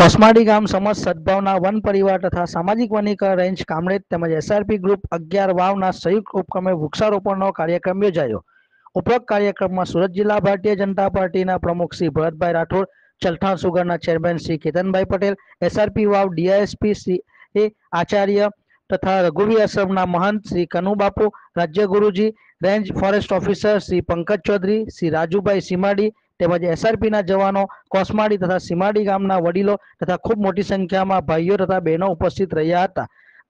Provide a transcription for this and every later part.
કોસમાડી ગામ સમાજ સદભાવના વન પરિવાર તથા સામાજિક વનીકરણ રેન્જ કામરેજ તેમજ એસઆરપી ગ્રુપ અગિયાર વાવના સંયુક્ત ઉપક્રમે વૃક્ષારોપણનો કાર્યક્રમ યોજાયો ઉપરોક્ત કાર્યક્રમમાં સુરત જિલ્લા ભારતીય જનતા પાર્ટીના પ્રમુખ શ્રી ભરતભાઈ રાઠોડ ચલથાણ સુગરના chairman Shri Ketanbhai Patel SRP Vav DySP Shri A Acharya તથા રઘુવી આશ્રમના મહંત શ્રી કનુબાપુ રાજ્ય ગુરુજી range forest officer Shri Pankaj Chaudhary Shri Rajubhai Simadi તેમજ એસઆરપીના જવાનો કોસમાડી તથા સીમાડી ગામના વડીલો તથા ખૂબ મોટી સંખ્યામાં ભાઈઓ તથા બહેનો ઉપસ્થિત રહ્યા હતા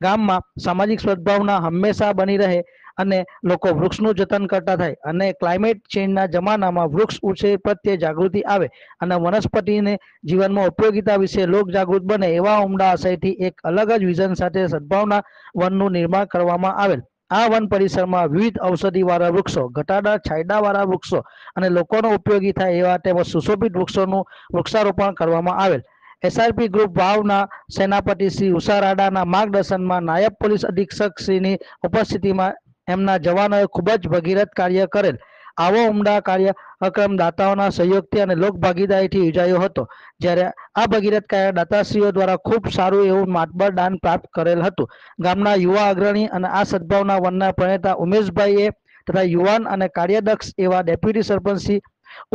ગામમાં સામાજિક સદભાવના હંમેશા બની રહે અને લોકો વૃક્ષનું જતન કરતા થાય અને ક્લાઇમેટ ચેન્જના જમાનામાં વૃક્ષ ઉછેર પ્રત્યે જાગૃતિ આવે અને વનસ્પતિને જીવનમાં ઉપયોગિતા વિશે લોક જાગૃત બને એવા ઉમદા આશયથી એક અલગ જ વિઝન સાથે સદભાવના વનનું નિર્માણ કરવામાં આવેલ આ વન પરિસરમાં વિવિધ ઔષધિવાળા વૃક્ષો ઘટાડા છાંયડાવાળા વૃક્ષો અને લોકોનો ઉપયોગી થાય એવા તેમજ સુશોભિત વૃક્ષોનું વૃક્ષારોપણ કરવામાં આવેલ એસઆરપી ગ્રુપ ભાવના સેનાપતિ શ્રી ઉષારાડાના માર્ગદર્શનમાં નાયબ પોલીસ અધિક્ષક શ્રીની ઉપસ્થિતિમાં એમના જવાનોએ ખૂબ જ ભગીરથ કાર્ય કરેલ આવો ઉમદા કાર્યક્રમ દાતાઓના સહયોગથી અને લોક ભાગીદારીથી યોજાયો હતો જ્યારે આ ભગીરથ કાર્ય દાતાશ્રીઓ દ્વારા ખૂબ સારું એવું માતબળ દાન પ્રાપ્ત કરેલ હતું ગામના યુવા અગ્રણી અને આ સદભાવના વનના પ્રણેતા ઉમેશભાઈએ તથા યુવાન અને કાર્યદક્ષ એવા ડેપ્યુટી સરપંચ શ્રી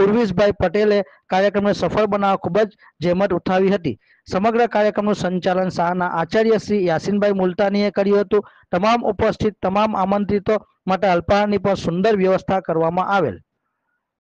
ઉર્વિશભાઈ પટેલે કાર્યક્રમને સફળ બનાવવા ખૂબ જ જહેમત ઉઠાવી હતી સમગ્ર કાર્યક્રમનું સંચાલન શાહના આચાર્ય શ્રી યાસીનભાઈ મુલતાનીએ કર્યું હતું તમામ ઉપસ્થિત તમામ આમંત્રિતો માટે અલ્પાહારની પણ સુંદર વ્યવસ્થા કરવામાં આવેલ